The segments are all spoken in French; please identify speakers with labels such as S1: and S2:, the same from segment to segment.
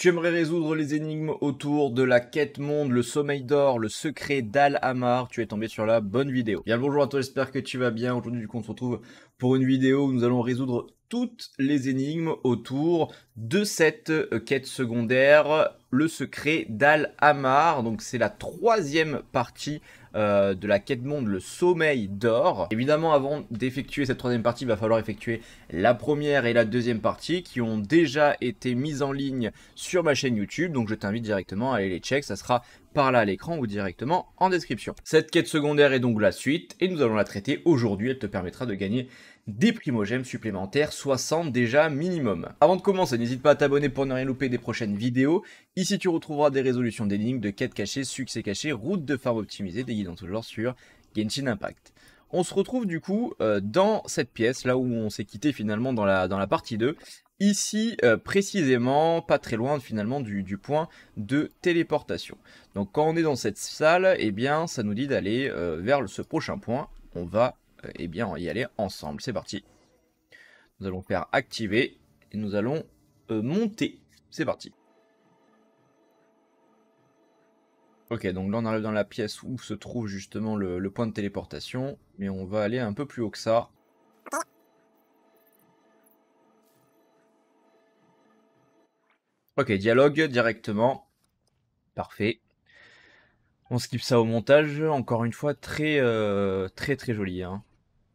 S1: Tu aimerais résoudre les énigmes autour de la quête monde, le sommeil d'or, le secret d'Al-Amar. Tu es tombé sur la bonne vidéo. Bien bonjour à toi, j'espère que tu vas bien. Aujourd'hui, du coup, on se retrouve pour une vidéo où nous allons résoudre toutes les énigmes autour de cette euh, quête secondaire, le secret d'Al-Amar. Donc, c'est la troisième partie euh, de la quête monde, le sommeil d'or. Évidemment, avant d'effectuer cette troisième partie, il va falloir effectuer la première et la deuxième partie qui ont déjà été mises en ligne sur ma chaîne YouTube. Donc je t'invite directement à aller les check. Ça sera par là à l'écran ou directement en description. Cette quête secondaire est donc la suite et nous allons la traiter aujourd'hui. Elle te permettra de gagner des primogèmes supplémentaires, 60 déjà minimum. Avant de commencer, n'hésite pas à t'abonner pour ne rien louper des prochaines vidéos. Ici, tu retrouveras des résolutions lignes de quêtes cachées, succès cachés, routes de farm optimisées, des guides en tout genre sur Genshin Impact. On se retrouve du coup euh, dans cette pièce, là où on s'est quitté finalement dans la, dans la partie 2, ici euh, précisément, pas très loin finalement du, point de téléportation. Donc quand on est dans cette salle, eh bien ça nous dit d'aller euh, vers ce prochain point. On va euh, eh bien y aller ensemble. C'est parti. Nous allons faire activer et nous allons monter. C'est parti. Ok, donc là on arrive dans la pièce où se trouve justement le point de téléportation, mais on va aller un peu plus haut que ça Ok, dialogue directement. Parfait. On skip ça au montage. Encore une fois, très euh, très très joli. Hein.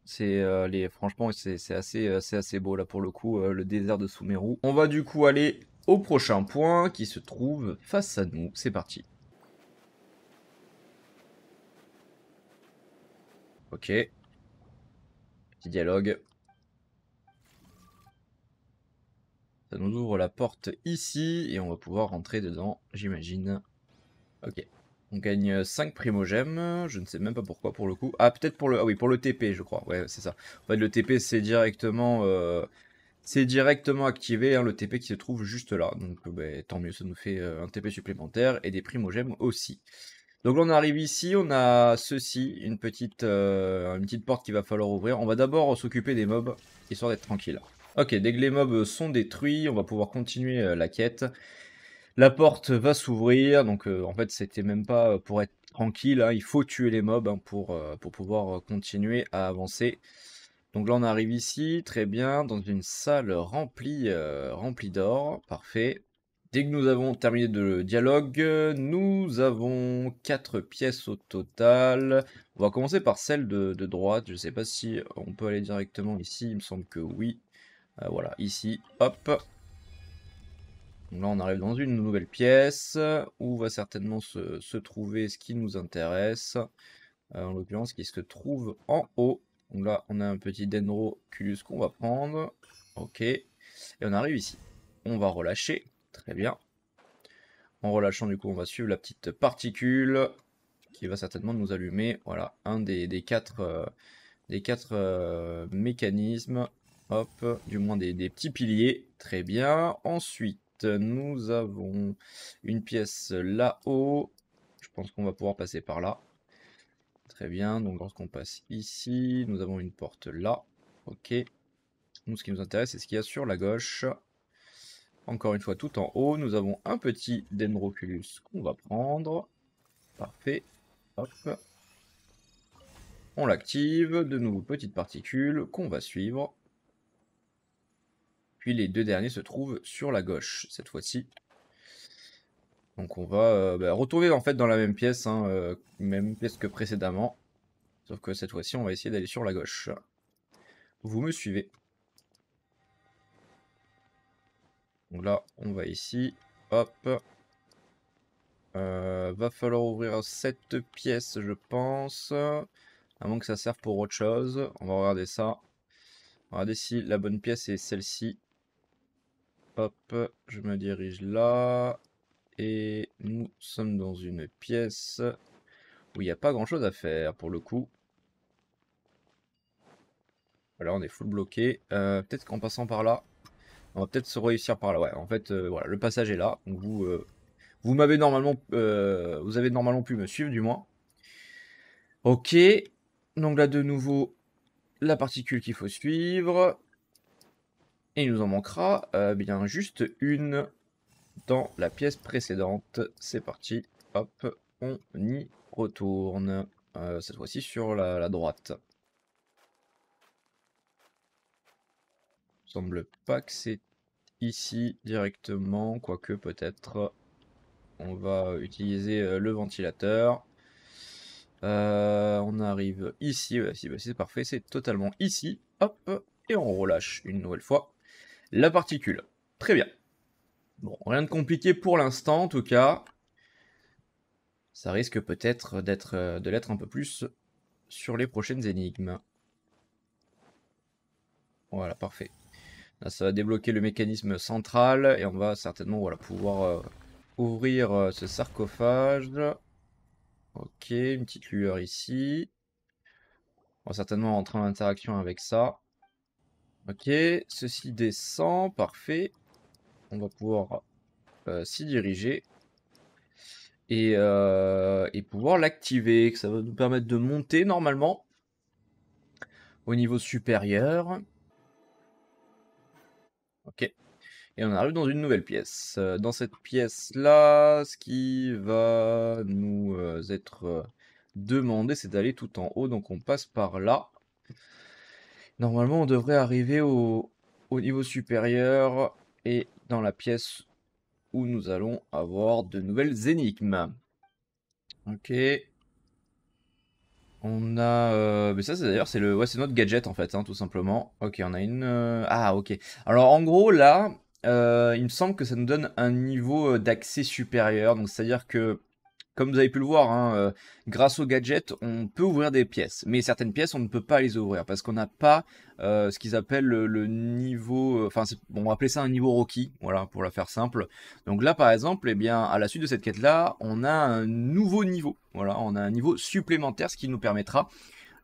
S1: C'est euh, les franchement, c'est assez assez beau là pour le coup. Euh, le désert de Sumeru. On va du coup aller au prochain point qui se trouve face à nous. C'est parti. Ok. Petit dialogue. On ouvre la porte ici et on va pouvoir rentrer dedans, j'imagine. Ok. On gagne 5 primogèmes, je ne sais même pas pourquoi pour le coup. Ah, peut-être pour le ah oui, pour le TP, je crois. Ouais, c'est ça. En fait, le TP, c'est directement euh, c'est directement activé hein, le TP qui se trouve juste là. Donc euh, ben, tant mieux, ça nous fait euh, un TP supplémentaire et des primogèmes aussi. Donc on arrive ici, on a ceci, une petite, une petite porte qu'il va falloir ouvrir. On va d'abord s'occuper des mobs, histoire d'être tranquille. Ok, dès que les mobs sont détruits, on va pouvoir continuer euh, la quête. La porte va s'ouvrir, donc euh, en fait c'était même pas euh, pour être tranquille, hein, il faut tuer les mobs hein, pour, pour pouvoir continuer à avancer. Donc là on arrive ici, très bien, dans une salle remplie, d'or, parfait. Dès que nous avons terminé le dialogue, nous avons quatre pièces au total. On va commencer par celle de, de droite, je ne sais pas si on peut aller directement ici, il me semble que oui. Euh, voilà, ici, hop. Là, on arrive dans une nouvelle pièce où va certainement se, trouver ce qui nous intéresse. Euh, en l'occurrence, qui se trouve en haut. là, on a un petit Dendroculus qu'on va prendre. Ok. Et on arrive ici. On va relâcher. Très bien. En relâchant, du coup, on va suivre la petite particule qui va certainement nous allumer. Voilà, un des, quatre, des quatre euh, mécanismes Hop, du moins des, petits piliers. Très bien. Ensuite, nous avons une pièce là-haut. Je pense qu'on va pouvoir passer par là. Très bien. Donc, lorsqu'on passe ici, nous avons une porte là. Ok. Nous, ce qui nous intéresse, c'est ce qu'il y a sur la gauche. Encore une fois, tout en haut, nous avons un petit Dendroculus qu'on va prendre. Parfait. Hop. On l'active. De nouveau, petites particules qu'on va suivre les deux derniers se trouvent sur la gauche, cette fois-ci. Donc on va euh, bah, retrouver en fait dans la même pièce, hein, euh, même pièce que précédemment. Sauf que cette fois-ci, on va essayer d'aller sur la gauche. Vous me suivez. Donc là, on va ici. Hop. Euh, va falloir ouvrir cette pièce, je pense. avant que ça serve pour autre chose. On va regarder ça. Regardez si la bonne pièce est celle-ci. Hop, je me dirige là. Et nous sommes dans une pièce où il n'y a pas grand chose à faire pour le coup. Voilà, on est full bloqué. Euh, peut-être qu'en passant par là, on va peut-être se réussir par là. Ouais, en fait, euh, voilà, le passage est là. vous, euh, vous m'avez normalement, vous avez normalement pu me suivre du moins. Ok, donc là de nouveau la particule qu'il faut suivre. Et il nous en manquera euh, bien juste une dans la pièce précédente. C'est parti, hop, on y retourne. Euh, cette fois-ci sur la, droite. Il semble pas que c'est ici directement, quoique peut-être on va utiliser euh, le ventilateur. on arrive ici, bah, bah, si, c'est parfait, c'est totalement ici. Hop, et on relâche une nouvelle fois. La particule. Très bien. Bon, rien de compliqué pour l'instant, en tout cas. Ça risque peut-être d'être euh, de l'être un peu plus sur les prochaines énigmes. Voilà, parfait. Là, ça va débloquer le mécanisme central et on va certainement voilà, pouvoir euh, ouvrir euh, ce sarcophage. Ok, une petite lueur ici. On va certainement rentrer en interaction avec ça. Ok, ceci descend, parfait. On va pouvoir euh, s'y diriger et, euh, et pouvoir l'activer. Ça va nous permettre de monter normalement au niveau supérieur. Ok. Et on arrive dans une nouvelle pièce. Euh, dans cette pièce-là, ce qui va nous être demandé, c'est d'aller tout en haut. Donc on passe par là. Normalement, on devrait arriver au, niveau supérieur et dans la pièce où nous allons avoir de nouvelles énigmes. Ok. On a... Euh, mais ça, c'est d'ailleurs, c'est le... Ouais, c'est notre gadget, en fait, hein, tout simplement. Ok, on a une... Euh, ah, ok. Alors, en gros, là, euh, il me semble que ça nous donne un niveau d'accès supérieur. Donc, c'est-à-dire que comme vous avez pu le voir, hein, euh, grâce au gadget, on peut ouvrir des pièces, mais certaines pièces, on ne peut pas les ouvrir parce qu'on n'a pas euh, ce qu'ils appellent le, niveau, euh, enfin, on va appeler ça un niveau Rocky, voilà, pour la faire simple. Donc là, par exemple, eh bien, à la suite de cette quête-là, on a un nouveau niveau, voilà, on a un niveau supplémentaire, ce qui nous permettra,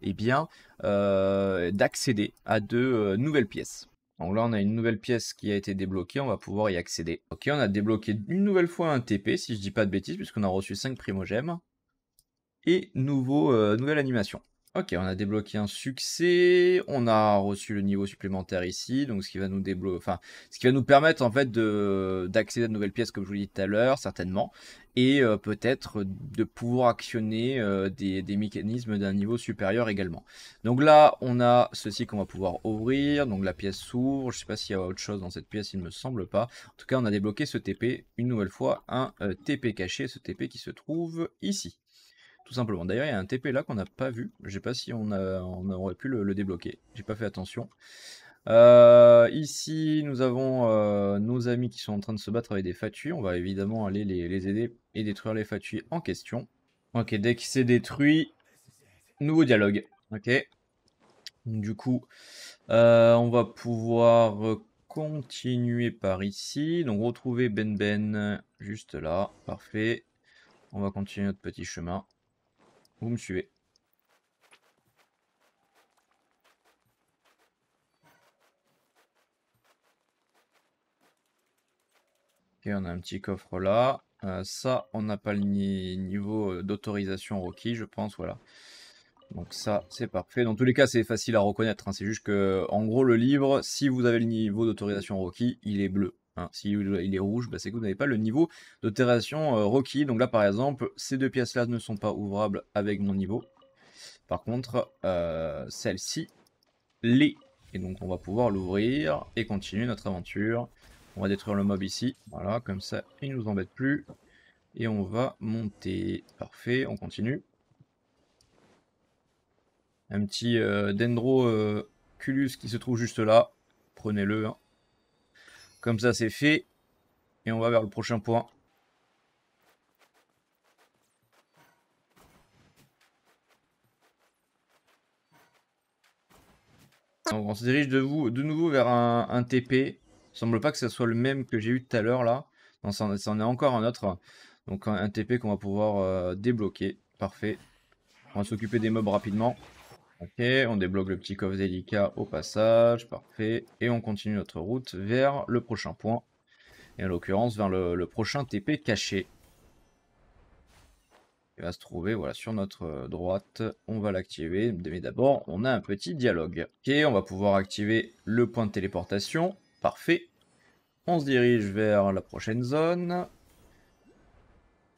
S1: eh bien, d'accéder à de nouvelles pièces. Donc là, on a une nouvelle pièce qui a été débloquée, on va pouvoir y accéder. Ok, on a débloqué une nouvelle fois un TP, si je dis pas de bêtises, puisqu'on a reçu 5 primogèmes. Et nouveau, euh, nouvelle animation. Ok, on a débloqué un succès, on a reçu le niveau supplémentaire ici, donc ce qui va nous déblo enfin, ce qui va nous permettre en fait d'accéder à de nouvelles pièces comme je vous l'ai dit tout à l'heure, certainement, et euh, peut-être de pouvoir actionner euh, des, mécanismes d'un niveau supérieur également. Donc là, on a ceci qu'on va pouvoir ouvrir, donc la pièce s'ouvre, je ne sais pas s'il y a autre chose dans cette pièce, il ne me semble pas. En tout cas, on a débloqué ce TP, une nouvelle fois, un euh, TP caché, ce TP qui se trouve ici simplement. D'ailleurs, il y a un TP là qu'on n'a pas vu. Je ne sais pas si on, aurait pu le, débloquer. J'ai pas fait attention. Euh, ici, nous avons euh, nos amis qui sont en train de se battre avec des Fatui. On va évidemment aller les, aider et détruire les Fatui en question. Ok, dès qu'il s'est détruit, nouveau dialogue. Ok. Du coup, euh, on va pouvoir continuer par ici. Donc retrouver Ben Ben juste là. Parfait. On va continuer notre petit chemin. Vous me suivez. Et on a un petit coffre là. Euh, ça, on n'a pas le niveau d'autorisation requis, je pense, voilà. Donc ça, c'est parfait. Dans tous les cas, c'est facile à reconnaître. Hein. C'est juste que, en gros, le livre, si vous avez le niveau d'autorisation requis, il est bleu. Hein, si il est rouge, bah, c'est que vous n'avez pas le niveau de euh, requis. Donc là, par exemple, ces deux pièces-là ne sont pas ouvrables avec mon niveau. Par contre, euh, celle-ci l'est. Et donc, on va pouvoir l'ouvrir et continuer notre aventure. On va détruire le mob ici. Voilà, comme ça, il ne nous embête plus. Et on va monter. Parfait, on continue. Un petit euh, Dendroculus qui se trouve juste là. Prenez-le, hein. Comme ça, c'est fait. Et on va vers le prochain point. on se dirige de, nouveau vers un, TP. Il semble pas que ce soit le même que j'ai eu tout à l'heure là. Non, en est encore un autre. Donc un, TP qu'on va pouvoir euh, débloquer. Parfait. On va s'occuper des mobs rapidement. Ok, on débloque le petit coffre délicat au passage, parfait. Et on continue notre route vers le prochain point. Et en l'occurrence, vers le, prochain TP caché. Il va se trouver voilà, sur notre euh, droite. On va l'activer. Mais d'abord, on a un petit dialogue. Ok, on va pouvoir activer le point de téléportation. Parfait. On se dirige vers la prochaine zone.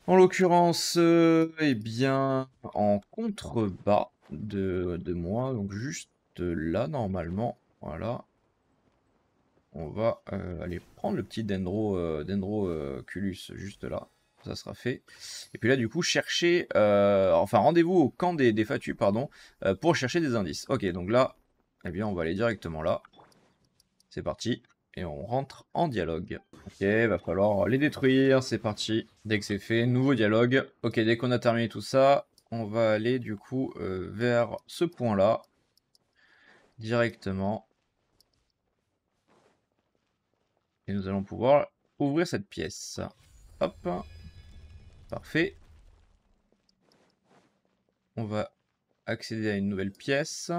S1: En l'occurrence, euh, eh bien, en contrebas de, moi. Donc juste là, normalement, voilà. On va euh, aller prendre le petit dendro, euh, dendroculus euh, juste là. Ça sera fait. Et puis là, du coup, chercher, enfin, rendez-vous au camp des, des Fatus, pardon, pour chercher des indices. Ok, donc là, eh bien, on va aller directement là. C'est parti et on rentre en dialogue. Ok, va falloir les détruire, c'est parti. Dès que c'est fait, nouveau dialogue. Ok, dès qu'on a terminé tout ça, on va aller du coup euh, vers ce point là directement et nous allons pouvoir ouvrir cette pièce hop parfait on va accéder à une nouvelle pièce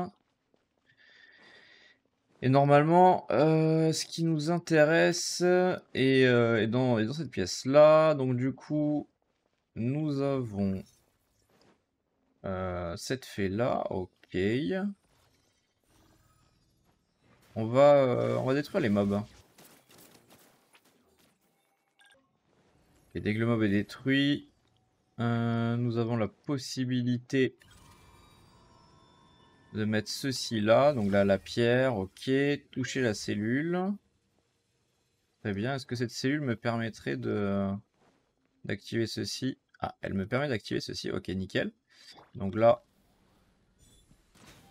S1: et normalement, euh, ce qui nous intéresse euh, est, dans, cette pièce-là. Donc du coup, nous avons euh, cette fée là, ok. On va, euh, on va détruire les mobs. Et dès que le mob est détruit, euh, nous avons la possibilité de mettre ceci là. Donc là, la pierre, ok. Toucher la cellule. Très bien. Est-ce que cette cellule me permettrait de d'activer ceci Ah, elle me permet d'activer ceci. Ok, nickel. Donc là,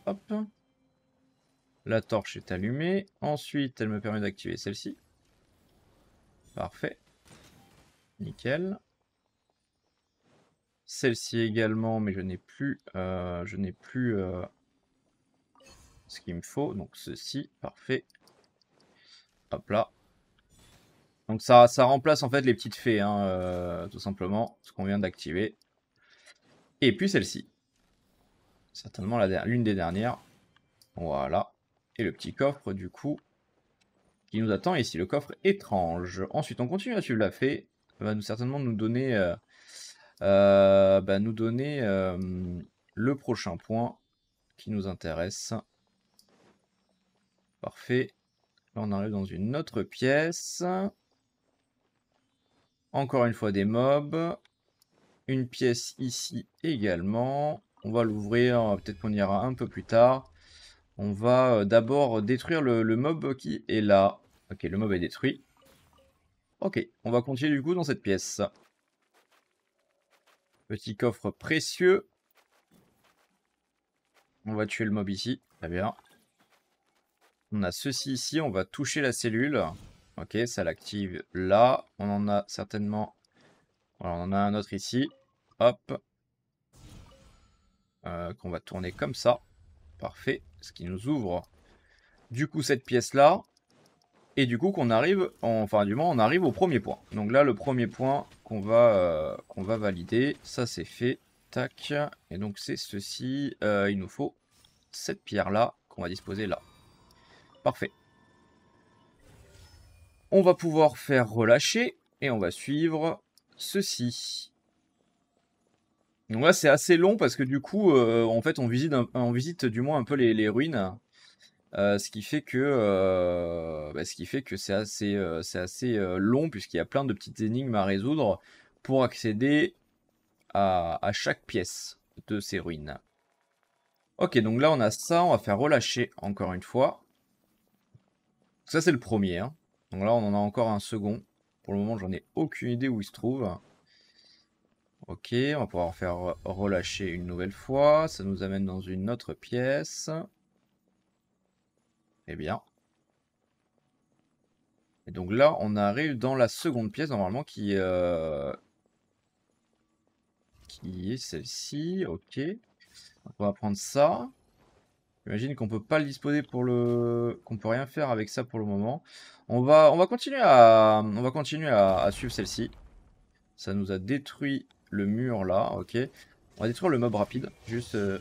S1: hop, la torche est allumée. Ensuite, elle me permet d'activer celle-ci. Parfait. Nickel. Celle-ci également, mais je n'ai plus, euh, je n'ai plus euh, ce qu'il me faut. Donc ceci, parfait. Hop là. Donc ça, ça remplace en fait les petites fées, hein, euh, tout simplement, ce qu'on vient d'activer. Et puis celle-ci. Certainement l'une des dernières. Voilà. Et le petit coffre, du coup, qui nous attend ici. Le coffre étrange. Ensuite, on continue à suivre la fée. Elle va nous, certainement nous donner, euh, euh, bah, euh, le prochain point qui nous intéresse. Parfait. Là, on arrive dans une autre pièce. Encore une fois des mobs. Une pièce ici également. On va l'ouvrir, peut-être qu'on ira un peu plus tard. On va euh, d'abord détruire le, mob qui est là. Ok, le mob est détruit. Ok, on va continuer du coup dans cette pièce. Petit coffre précieux. On va tuer le mob ici. Très bien. On a ceci ici. On va toucher la cellule. Ok, ça l'active là. On en a certainement on en a un autre ici. Hop. Euh, qu'on va tourner comme ça. Parfait. Ce qui nous ouvre du coup cette pièce-là. Et du coup qu'on arrive, en, enfin du moins on arrive au premier point. Donc là le premier point qu'on va, euh, qu'on va valider, ça c'est fait. Tac. Et donc c'est ceci. Euh, il nous faut cette pierre-là qu'on va disposer là. Parfait. On va pouvoir faire relâcher et on va suivre ceci. Donc là, c'est assez long parce que du coup, euh, en fait, on visite, visite du moins un peu les, ruines. Euh, ce qui fait que, euh, bah, ce qui fait que c'est assez, c'est assez long puisqu'il y a plein de petites énigmes à résoudre pour accéder à, chaque pièce de ces ruines. Ok, donc là on a ça, on va faire relâcher encore une fois. Ça c'est le premier. Hein. Donc là on en a encore un second. Pour le moment, j'en ai aucune idée où il se trouve. Ok, on va pouvoir faire relâcher une nouvelle fois. Ça nous amène dans une autre pièce. Et eh bien. Et donc là, on arrive dans la seconde pièce, normalement, qui, euh, qui est celle-ci. Ok. On va prendre ça. J'imagine qu'on peut pas le disposer pour le, qu'on peut rien faire avec ça pour le moment. On va, on va continuer à, on va continuer à, suivre celle-ci. Ça nous a détruit le mur là, ok. On va détruire le mob rapide, juste euh,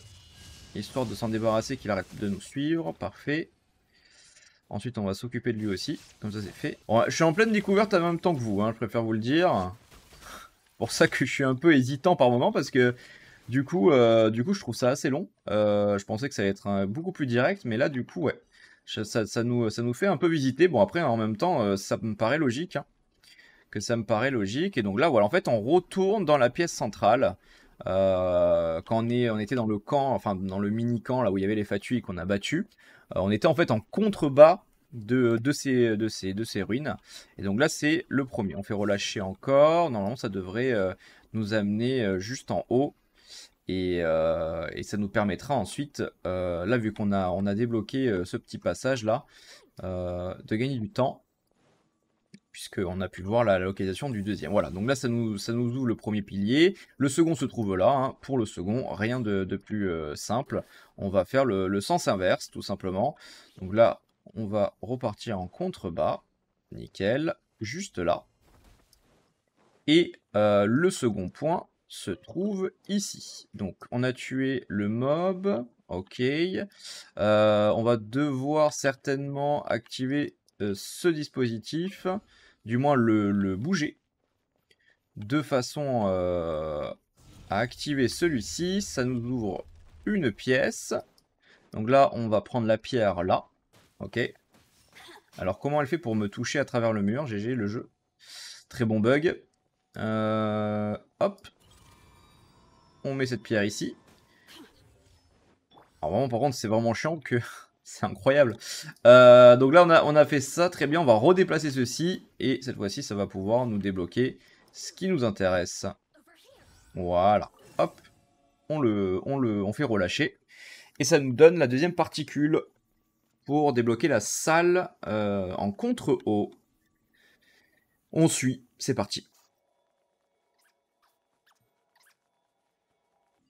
S1: histoire de s'en débarrasser qu'il arrête de nous suivre, parfait. Ensuite on va s'occuper de lui aussi, comme ça c'est fait. je suis en pleine découverte en même temps que vous, hein, je préfère vous le dire. Pour ça que je suis un peu hésitant par moment parce que du coup, euh, du coup, je trouve ça assez long. Euh, je pensais que ça allait être beaucoup plus direct, mais là, du coup, ouais, ça, nous, ça nous fait un peu visiter. Bon, après, en même temps, euh, ça me paraît logique. Hein, que ça me paraît logique. Et donc là, voilà, en fait, on retourne dans la pièce centrale. quand on, était dans le camp, enfin dans le mini-camp, là où il y avait les fatuis qu'on a battus, on était en fait en contrebas de, ces, ruines. Et donc là, c'est le premier. On fait relâcher encore. Normalement, ça devrait nous amener juste en haut. Euh, et, ça nous permettra ensuite, euh, là vu qu'on a, on a débloqué euh, ce petit passage là, de gagner du temps, puisqu'on a pu voir la, localisation du deuxième. Voilà, donc là ça nous, ça nous ouvre le premier pilier, le second se trouve là, hein. pour le second, rien de, plus simple, on va faire le, le, sens inverse tout simplement. Donc là, on va repartir en contrebas, nickel, juste là. Et le second point, se trouve ici. Donc on a tué le mob, ok. Euh, on va devoir certainement activer euh, ce dispositif, du moins le, bouger, de façon euh, à activer celui-ci. Ça nous ouvre une pièce. Donc là, on va prendre la pierre là, ok. Alors comment elle fait pour me toucher à travers le mur GG, le jeu. Très bon bug. hop, on met cette pierre ici. Alors vraiment, par contre, c'est vraiment chiant que... c'est incroyable. Euh, donc là, on a, on a fait ça. Très bien, on va redéplacer ceci. Et cette fois-ci, ça va pouvoir nous débloquer ce qui nous intéresse. Voilà. Hop. On le, le fait relâcher. Et ça nous donne la deuxième particule pour débloquer la salle euh, en contre-haut. On suit. C'est parti.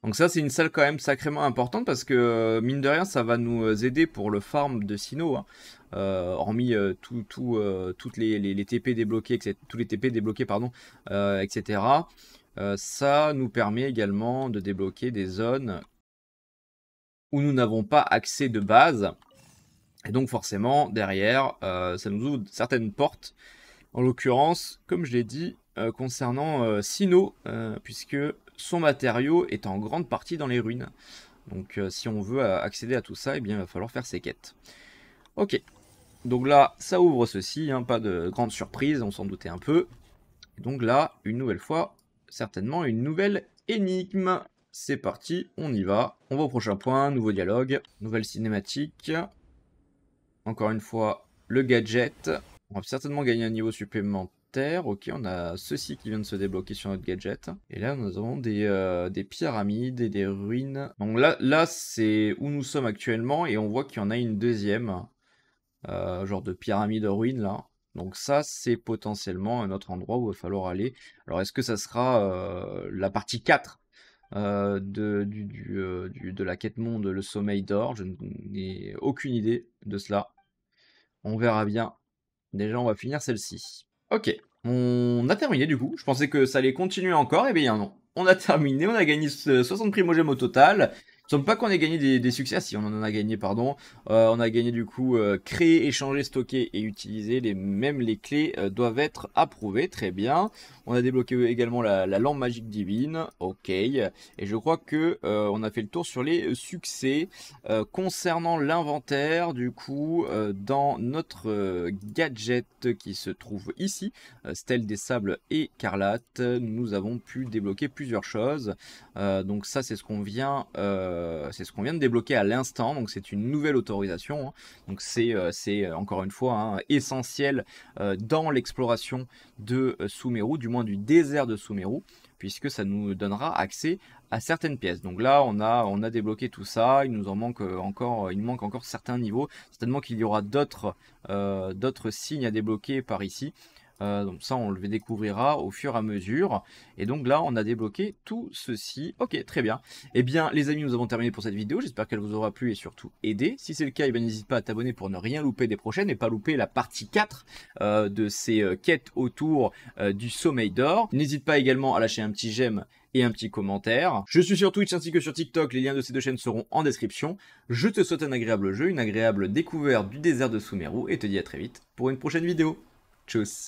S1: Donc ça, c'est une salle quand même sacrément importante parce que, euh, mine de rien, ça va nous euh, aider pour le farm de Sino. Hein. Euh, hormis tout, toutes les, TP débloqués, tous les TP débloqués, pardon, etc. ça nous permet également de débloquer des zones où nous n'avons pas accès de base. Et donc forcément, derrière, ça nous ouvre certaines portes. En l'occurrence, comme je l'ai dit, euh, concernant euh, Sino, euh, puisque son matériau est en grande partie dans les ruines. Donc si on veut accéder à tout ça, eh bien, il va falloir faire ses quêtes. Ok, donc là, ça ouvre ceci, hein, pas de grande surprise, on s'en doutait un peu. Donc là, une nouvelle fois, certainement une nouvelle énigme. C'est parti, on y va. On va au prochain point, nouveau dialogue, nouvelle cinématique. Encore une fois, le gadget. On va certainement gagner un niveau supplémentaire ok, on a ceci qui vient de se débloquer sur notre gadget. Et là, nous avons euh, des, pyramides et des ruines. Donc là, là c'est où nous sommes actuellement et on voit qu'il y en a une deuxième, euh, genre de pyramide ruine là. Donc ça, c'est potentiellement un autre endroit où il va falloir aller. Alors est-ce que ça sera euh, la partie 4 de, du, de la quête monde, le sommeil d'or. Je n'ai aucune idée de cela. On verra bien. Déjà, on va finir celle-ci. Ok, on a terminé du coup. Je pensais que ça allait continuer encore, et eh bien non. On a terminé, on a gagné 60 primogèmes au total. Sommes pas qu'on ait gagné des, succès, ah, si on en a gagné, pardon. Euh, on a gagné du coup euh, créer, échanger, stocker et utiliser. Les, même les clés euh, doivent être approuvées, très bien. On a débloqué également la, lampe magique divine, ok. Et je crois que on a fait le tour sur les succès concernant l'inventaire. Du coup, dans notre gadget qui se trouve ici, stèle des sables et écarlates, nous avons pu débloquer plusieurs choses. donc ça, c'est ce qu'on vient. Euh, c'est ce qu'on vient de débloquer à l'instant. Donc c'est une nouvelle autorisation. Hein. Donc c'est euh, euh, encore une fois hein, essentiel dans l'exploration de Sumeru, du moins du désert de Sumeru, puisque ça nous donnera accès à certaines pièces. Donc là, on a, on a débloqué tout ça. Il nous en manque encore, il manque encore certains niveaux. Certainement qu'il y aura d'autres, d'autres signes à débloquer par ici. Euh, donc ça, on le découvrira au fur et à mesure. Et donc là, on a débloqué tout ceci. Ok, très bien. Eh bien, les amis, nous avons terminé pour cette vidéo. J'espère qu'elle vous aura plu et surtout aidé. Si c'est le cas, eh n'hésite pas à t'abonner pour ne rien louper des prochaines et pas louper la partie 4 euh, de ces euh, quêtes autour du sommeil d'or. N'hésite pas également à lâcher un petit j'aime et un petit commentaire. Je suis sur Twitch ainsi que sur TikTok, les liens de ces deux chaînes seront en description. Je te souhaite un agréable jeu, une agréable découverte du désert de Sumeru et te dis à très vite pour une prochaine vidéo. Tchuss